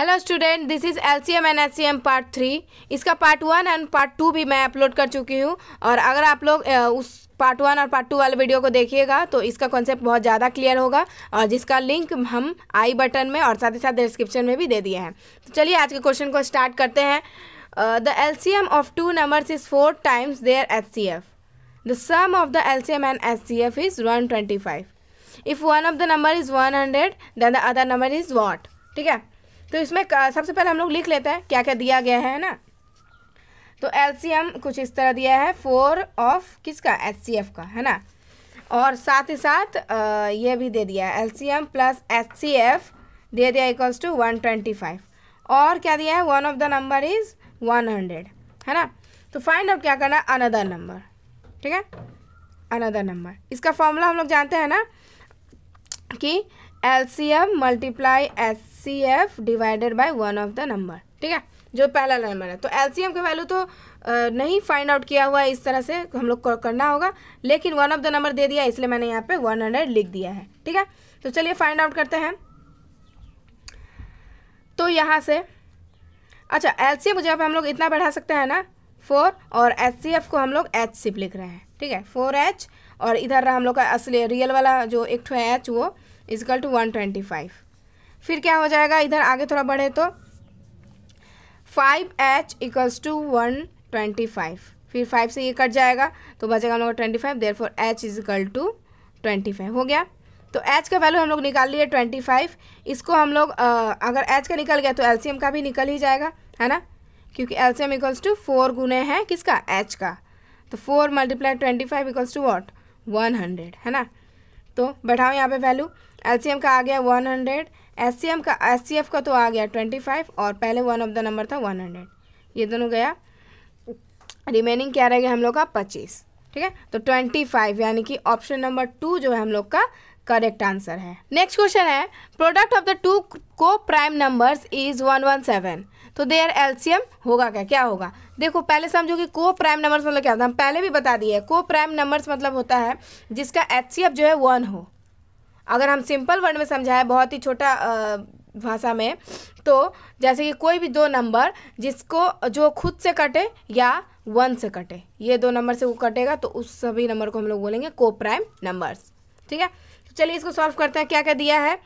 hello student this is L C M and S C M part three इसका part one and part two भी मैं upload कर चुकी हूँ और अगर आप लोग उस पार्ट वन और पार्ट टू वाले वीडियो को देखिएगा तो इसका कॉन्सेप्ट बहुत ज़्यादा क्लियर होगा और जिसका लिंक हम आई बटन में और साथ ही साथ डिस्क्रिप्शन में भी दे दिए हैं तो चलिए आज के क्वेश्चन को स्टार्ट करते हैं the L C M of two numbers is four times their S C F the sum of the L C M and S C F is one twenty five if one of the number is one hundred then the other number is what ठीक है तो इसमें सबसे पहले हम लोग लिख लेते हैं क्या क्या दिया गया है ना तो एल कुछ इस तरह दिया है फोर ऑफ किसका एचसीएफ का है ना और साथ ही साथ ये भी दे दिया है L C M plus C F दे दिया equals to one twenty five और क्या दिया है one of the number is one hundred है ना तो फाइंड आउट क्या करना अनदर नंबर ठीक है अनदर नंबर इसका फॉर्मूला हम लोग जानते हैं ना कि L C M multiply H C F divided by one of the number ठीक है जो पहला नंबर है तो एल सी एम का वैल्यू तो नहीं फाइंड आउट किया हुआ है इस तरह से हम लोग को करना होगा लेकिन वन ऑफ द नंबर दे दिया इसलिए मैंने यहाँ पे वन हंड्रेड लिख दिया है ठीक है तो चलिए फाइंड आउट करते हैं तो यहाँ से अच्छा एल सी एम जब हम लोग इतना बढ़ा सकते हैं ना फोर और एच सी एफ को हम लोग एच सिप लिख रहे हैं ठीक है फोर एच और इधर रहा हम लोग का असली रियल वाला जो एक ठो एच वो equal to one twenty five फिर क्या हो जाएगा इधर आगे थोड़ा बढ़े तो five H equals to one twenty five फिर फाइव से ये कट जाएगा तो बचेगा हम लोग twenty five there four H is equal to twenty five हो गया तो एच का वैल्यू हम लोग निकाल लिए ट्वेंटी फाइव इसको हम लोग अगर एच का निकल गया तो एलसीएम का भी निकल ही जाएगा है ना क्योंकि एलसीएम इक्वल्स टू फोर गुने हैं किसका एच का तो four multiply twenty five equals to what one hundred है ना तो बैठाओ यहाँ पे वैल्यू एलसीएम का आ गया वन हंड्रेड एससीएम का एससीएफ का तो आ गया ट्वेंटी फाइव और पहले वन ऑफ द नंबर था वन हंड्रेड ये दोनों गया रिमेनिंग क्या रह गया हम लोग का पच्चीस ठीक है तो ट्वेंटी फाइव यानी कि ऑप्शन नंबर टू जो है हम लोग का करेक्ट आंसर है नेक्स्ट क्वेश्चन है product of the two coprime numbers is one one seven तो देयर एलसीएम होगा क्या क्या होगा देखो पहले समझो कि को प्राइम नंबर्स मतलब क्या होता है हम पहले भी बता दिए को प्राइम नंबर्स मतलब होता है जिसका एच जो है वन हो अगर हम सिंपल वर्ड में समझाएं बहुत ही छोटा भाषा में तो जैसे कि कोई भी दो नंबर जिसको जो खुद से कटे या वन से कटे ये दो नंबर से वो कटेगा तो उस सभी नंबर को हम लोग बोलेंगे को प्राइम नंबर्स ठीक है तो चलिए इसको सॉल्व करते हैं क्या क्या दिया है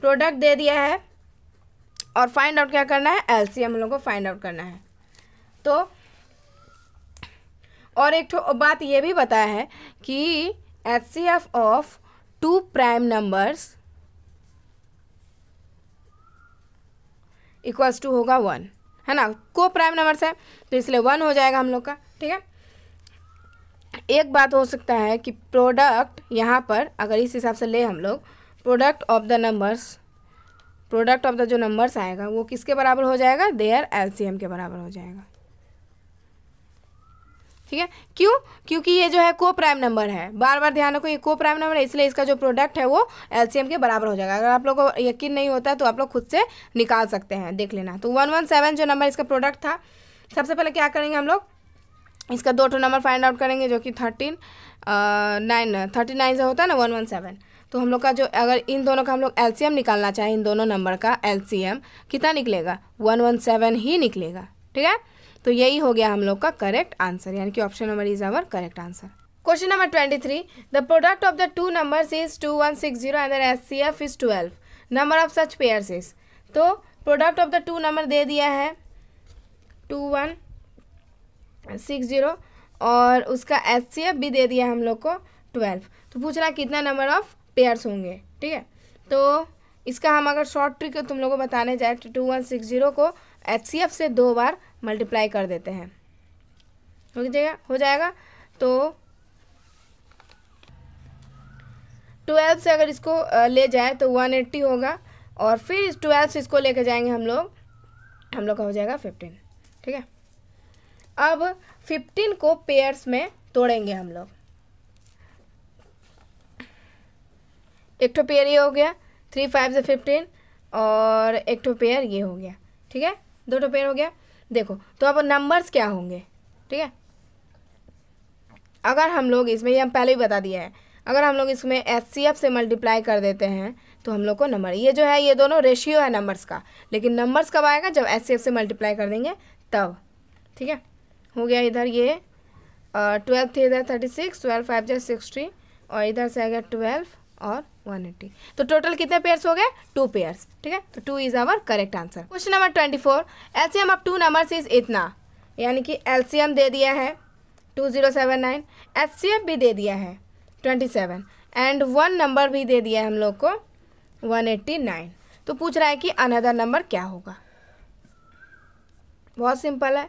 प्रोडक्ट दे दिया है और फाइंड आउट क्या करना है एल हम लोग को फाइंड आउट करना है तो और एक बात ये भी बताया है कि H C F of two prime numbers equals to होगा वन है ना को प्राइम नंबर्स है तो इसलिए वन हो जाएगा हम लोग का ठीक है एक बात हो सकता है कि प्रोडक्ट यहाँ पर अगर इस हिसाब से ले हम लोग product of the numbers product of the जो नंबर्स आएगा वो किसके बराबर हो जाएगा देयर एलसीएम के बराबर हो जाएगा ठीक है क्यों क्योंकि ये जो है को प्राइम नंबर है बार बार ध्यान रखो ये को प्राइम नंबर है इसलिए इसका जो प्रोडक्ट है वो एलसीएम के बराबर हो जाएगा अगर आप लोग को यकीन नहीं होता तो आप लोग खुद से निकाल सकते हैं देख लेना तो वन वन सेवन जो नंबर इसका प्रोडक्ट था सबसे पहले क्या करेंगे हम लोग इसका दो टो नंबर फाइंड आउट करेंगे जो कि थर्टीन नाइन थर्टी नाइन से होता है ना वन वन सेवन तो हम लोग का जो अगर इन दोनों का हम लोग एलसीएम निकालना चाहें इन दोनों नंबर का एलसीएम कितना निकलेगा वन वन सेवन ही निकलेगा ठीक है तो यही हो गया हम लोग का करेक्ट आंसर यानी कि option number is our correct answer question number twenty three the product of the two number is two one six zero and S C F is twelve number of such pairs is तो product of the two number दे दिया है to one six zero और उसका S C F भी दे दिया हम लोग को ट्वेल्व तो पूछना कितना नंबर ऑफ पेयर्स होंगे ठीक है तो इसका हम अगर शॉर्ट ट्रिक तुम लोगों को बताने जाए टू वन सिक्स जीरो को एच से दो बार मल्टीप्लाई कर देते हैं हो जाएगा हो जाएगा तो ट्वेल्व से अगर इसको ले जाए तो वन एट्टी होगा और फिर ट्वेल्व से इसको कर जाएंगे हम लोग हम लोग का हो जाएगा फिफ्टीन ठीक है अब फिफ्टीन को पेयर्स में तोड़ेंगे हम लोग एक ठो पेयर ये हो गया थ्री फाइव से फिफ्टीन और एक ठो पेयर ये हो गया ठीक है दो पेयर हो गया देखो तो अब नंबर्स क्या होंगे ठीक है अगर हम लोग इसमें ये हम पहले ही बता दिया है अगर हम लोग इसमें एस से मल्टीप्लाई कर देते हैं तो हम लोग को नंबर ये जो है ये दोनों रेशियो है नंबर्स का लेकिन नंबर्स कब आएगा जब एस से मल्टीप्लाई कर देंगे तब ठीक है हो गया इधर ये ट्वेल्थ थे इधर थर्टी सिक्स ट्वेल्व फाइव जै सिक्सटी और इधर से आ गया ट्वेल्व और 180 तो टोटल कितने पेयर्स हो गए टू पेयर्स ठीक है तो two is our correct answer question number twenty four LCM of two numbers is इतना यानी कि एलसीएम दे दिया है two zero seven nine HCF भी दे दिया है twenty seven and one number भी दे दिया है हम लोग को वन एट्टी नाइन तो पूछ रहा है कि अनदर नंबर क्या होगा बहुत सिंपल है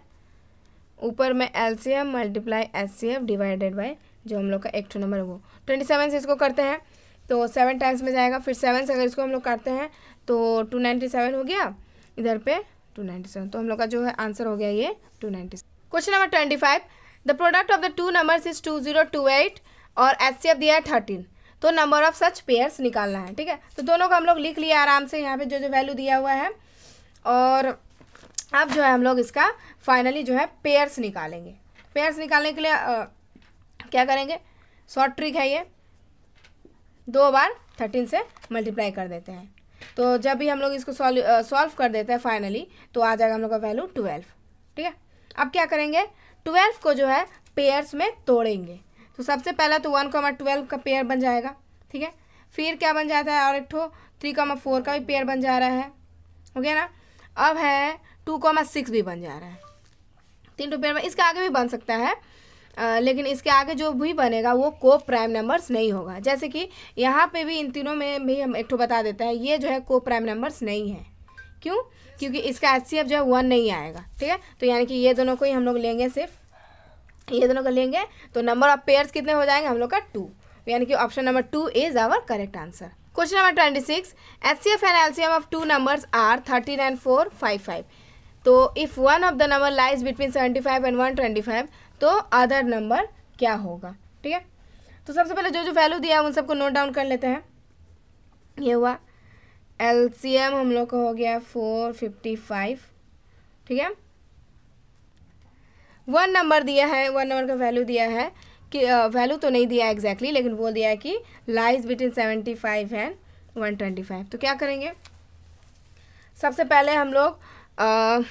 ऊपर में L C M multiply S C F divided by जो हम लोग का एक नंबर है वो ट्वेंटी सेवन से इसको करते हैं तो सेवन टाइम्स में जाएगा फिर सेवन से अगर इसको हम लोग काटते हैं तो टू नाइन्टी सेवन हो गया इधर पे टू नाइन्टी सेवन तो हम लोग का जो है आंसर हो गया ये two ninety question number twenty five the product of the two numbers is two zero two eight और एच दिया है थर्टीन तो नंबर ऑफ सच पेयर्स निकालना है ठीक है तो दोनों को हम लोग लिख लिया आराम से यहाँ पे जो जो वैल्यू दिया हुआ है और अब जो है हम लोग इसका फाइनली जो है पेयर्स निकालेंगे पेयर्स निकालने के लिए आ, क्या करेंगे शॉर्ट ट्रिक है ये दो बार थर्टीन से मल्टीप्लाई कर देते हैं तो जब भी हम लोग इसको सॉल्व सॉल्व कर देते हैं फाइनली तो आ जाएगा हम लोग का वैल्यू ट्वेल्व ठीक है अब क्या करेंगे ट्वेल्व को जो है पेयर्स में तोड़ेंगे तो सबसे पहला तो वन कॉमा ट्वेल्व का पेयर बन जाएगा ठीक है फिर क्या बन जाता है और एक ठो थ्री कॉमा फोर का भी पेयर बन जा रहा है ओके ना अब है टू कॉमा सिक्स भी बन जा रहा है तीन टू पेयर में इसका आगे भी बन सकता है आ, लेकिन इसके आगे जो भी बनेगा वो को प्राइम नंबर्स नहीं होगा जैसे कि यहाँ पे भी इन तीनों में भी हम एक बता देते हैं ये जो है को प्राइम नंबर्स नहीं है क्यों क्योंकि इसका एच जो है वन नहीं आएगा ठीक है तो यानी कि ये दोनों को ही हम लोग लेंगे सिर्फ ये दोनों को लेंगे तो नंबर ऑफ पेयर्स कितने हो जाएंगे हम लोग का टू तो यानी कि option number two is our correct answer question number twenty six H C F and L C M of two numbers are thirty nine four five five तो if one of the number lies between seventy five and one twenty five तो other number क्या होगा ठीक है तो सबसे पहले जो जो वैल्यू दिया है उन सबको नोट डाउन कर लेते हैं ये हुआ एल हम लोग का हो गया फोर फिफ्टी फाइव ठीक है वन नंबर दिया है वन नंबर का वैल्यू दिया है कि वैल्यू तो नहीं दिया एग्जैक्टली exactly, लेकिन बोल दिया है कि lies between seventy five and one twenty five तो क्या करेंगे सबसे पहले हम लोग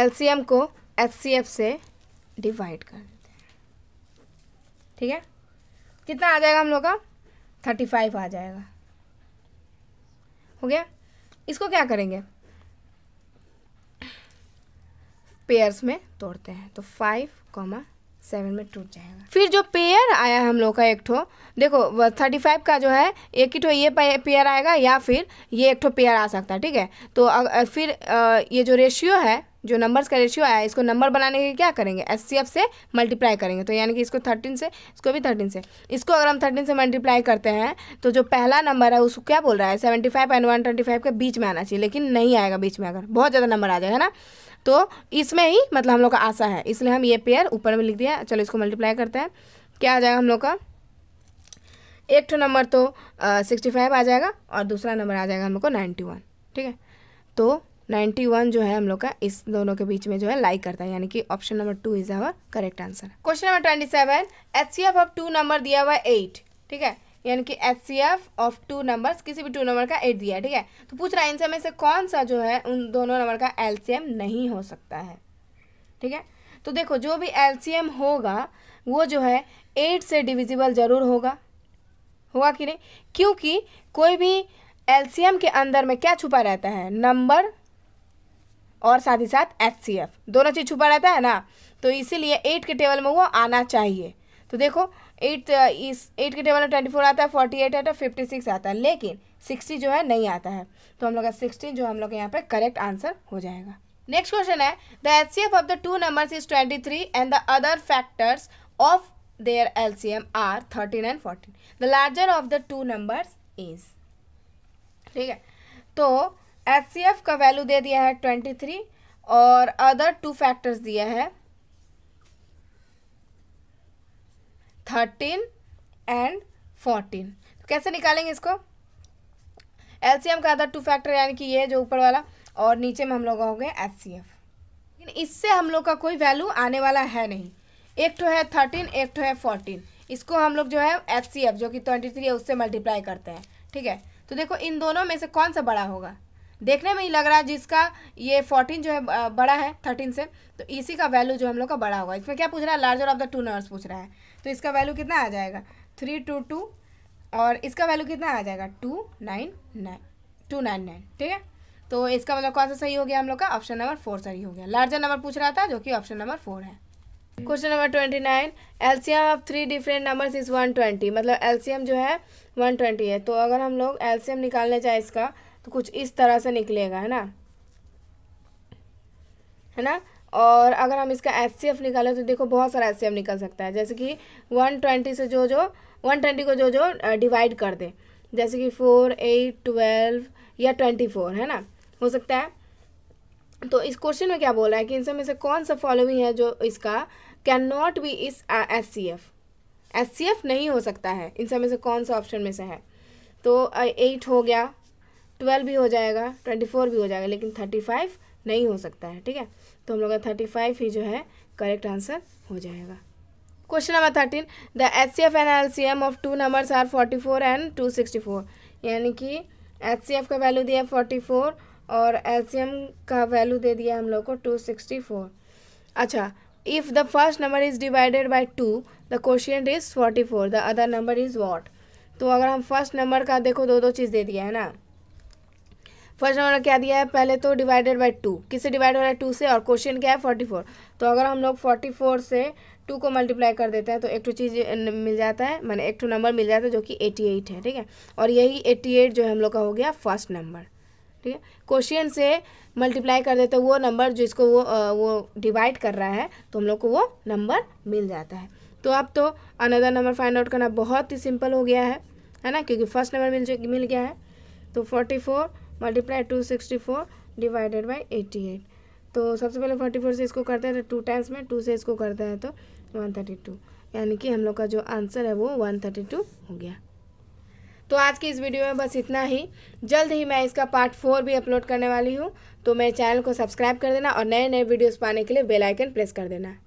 एल को एच से डिवाइड कर देते हैं ठीक है कितना आ जाएगा हम लोग का थर्टी फाइव आ जाएगा हो गया इसको क्या करेंगे पेयर्स में तोड़ते हैं तो फाइव कॉमा सेवन में टूट जाएगा फिर जो पेयर आया हम लोग का एक ठो देखो थर्टी फाइव का जो है एक ही ठो ये पेयर आएगा या फिर ये एक ठो पेयर आ सकता है ठीक है तो अग, फिर ये जो रेशियो है जो नंबर्स का रेशियो आया इसको नंबर बनाने के लिए क्या करेंगे एस से मल्टीप्लाई करेंगे तो यानी कि इसको थर्टीन से इसको भी थर्टीन से इसको अगर हम थर्टीन से मल्टीप्लाई करते हैं तो जो पहला नंबर है उसको क्या बोल रहा है seventy five and one twenty five के बीच में आना चाहिए लेकिन नहीं आएगा बीच में अगर बहुत ज़्यादा नंबर आ जाएगा ना तो इसमें ही मतलब हम लोग का आशा है इसलिए हम ये पेयर ऊपर में लिख दिया चलो इसको मल्टीप्लाई करते हैं क्या आ जाएगा हम लोग का एक ठो नंबर तो सिक्सटी फाइव आ जाएगा और दूसरा नंबर आ जाएगा हम लोग को नाइन्टी वन ठीक है तो नाइन्टी वन जो है हम लोग का इस दोनों के बीच में जो है लाई करता है यानी कि option number two is our correct answer question number twenty seven H C F of two number दिया हुआ है एट ठीक है यानी कि H C F of two number किसी भी टू नंबर का एट दिया है ठीक है तो पूछ रहा है इनसे में से कौन सा जो है उन दोनों नंबर का एल सी एम नहीं हो सकता है ठीक है तो देखो जो भी एल सी एम होगा वो जो है एट से डिविजिबल ज़रूर होगा होगा कि नहीं क्योंकि कोई भी एल के अंदर में क्या छुपा रहता है नंबर और साथ ही साथ एच सी एफ दोनों चीज़ छुपा रहता है ना तो इसीलिए एट के टेबल में वो आना चाहिए तो देखो एट uh, इस एट के टेबल में ट्वेंटी फोर आता है फोर्टी एट आता है फिफ्टी सिक्स आता है लेकिन सिक्सटी जो है नहीं आता है तो हम लोग का सिक्सटी जो हम लोग यहाँ पे करेक्ट आंसर हो जाएगा नेक्स्ट क्वेश्चन है the H C F of the two numbers is twenty three and the other factors of their L C M are thirteen and fourteen the larger of the two numbers is ठीक है तो एच का value दे दिया है twenty three और other two factors दिया है थर्टीन एंड फोर्टीन तो कैसे निकालेंगे इसको एल का अदर टू फैक्टर यानी कि ये जो ऊपर वाला और नीचे में हम लोग हो गए एच लेकिन इससे हम लोग का कोई वैल्यू आने वाला है नहीं एक तो है थर्टीन एक तो है फोर्टीन इसको हम लोग जो है एच जो कि ट्वेंटी थ्री है उससे मल्टीप्लाई करते हैं ठीक है तो देखो इन दोनों में से कौन सा बड़ा होगा देखने में ही लग रहा है जिसका ये फोर्टीन जो है बड़ा है थर्टीन से तो इसी का वैल्यू जो हम लोग का बड़ा होगा इसमें क्या पूछ रहा है larger of the two numbers पूछ रहा है तो इसका वैल्यू कितना आ जाएगा थ्री टू टू और इसका वैल्यू कितना आ जाएगा two nine nine two nine nine ठीक है तो इसका मतलब कौन सा सही हो गया हम लोग का ऑप्शन नंबर फोर सही हो गया लार्जर नंबर पूछ रहा था जो कि ऑप्शन नंबर फोर है question number twenty nine LCM of three different numbers is one twenty मतलब एल्सियम जो है वन ट्वेंटी है तो अगर हम लोग एल्सियम निकालने चाहें इसका तो कुछ इस तरह से निकलेगा है ना है ना और अगर हम इसका एस सी एफ निकालें तो देखो बहुत सारा एस सी एफ निकल सकता है जैसे कि वन ट्वेंटी से जो जो वन ट्वेंटी को जो जो डिवाइड कर दें जैसे कि फोर एट ट्वेल्व या ट्वेंटी फोर है ना हो सकता है तो इस क्वेश्चन में क्या बोल रहा है कि इन सब में से कौन सा फॉलोइंग है जो इसका कैन नॉट बी इस S C F S C F नहीं हो सकता है इन सब में से कौन सा ऑप्शन में से है तो एट हो गया ट्वेल्व भी हो जाएगा ट्वेंटी फोर भी हो जाएगा लेकिन थर्टी फाइव नहीं हो सकता है ठीक है तो हम लोग का थर्टी फाइव ही जो है करेक्ट आंसर हो जाएगा question number thirteen the H C F and L C M of two numbers are forty four and two sixty four यानी कि एच सी एफ का वैल्यू दिया फोर्टी फोर और L C M का value दे दिया हम लोग को टू सिक्सटी फोर अच्छा if the first number is divided by two the question is forty four the other number is what तो अगर हम फर्स्ट नंबर का देखो दो दो चीज़ दे दिया है ना फर्स्ट नंबर क्या दिया है पहले तो डिवाइडेड बाई टू किससे डिवाइड हो रहा है टू से और क्वेश्चन क्या है फोर्टी फोर तो अगर हम लोग फोर्टी फोर से टू को मल्टीप्लाई कर देते हैं तो एक टू तो चीज़ मिल जाता है मैंने एक टू तो नंबर मिल जाता है जो कि एटी एट है ठीक है और यही एटी एट जो है हम लोग का हो गया फर्स्ट नंबर ठीक है क्वेश्चन से मल्टीप्लाई कर देते हैं वो नंबर जिसको वो वो डिवाइड कर रहा है तो हम लोग को वो नंबर मिल जाता है तो अब तो अनदर नंबर फाइंड आउट करना बहुत ही सिंपल हो गया है है ना क्योंकि फर्स्ट नंबर मिल मिल गया है तो forty four multiply two sixty four divided by eighty eight तो सबसे पहले फोर्टी फोर से इसको करते हैं तो टू टाइम्स में टू से इसको करता है तो वन थर्टी टू यानी कि हम लोग का जो आंसर है वो वन थर्टी टू हो गया तो आज की इस वीडियो में बस इतना ही जल्द ही मैं इसका पार्ट फोर भी अपलोड करने वाली हूँ तो मेरे चैनल को सब्सक्राइब कर देना और नए नए वीडियोज़ पाने के लिए बेलाइकन प्रेस कर देना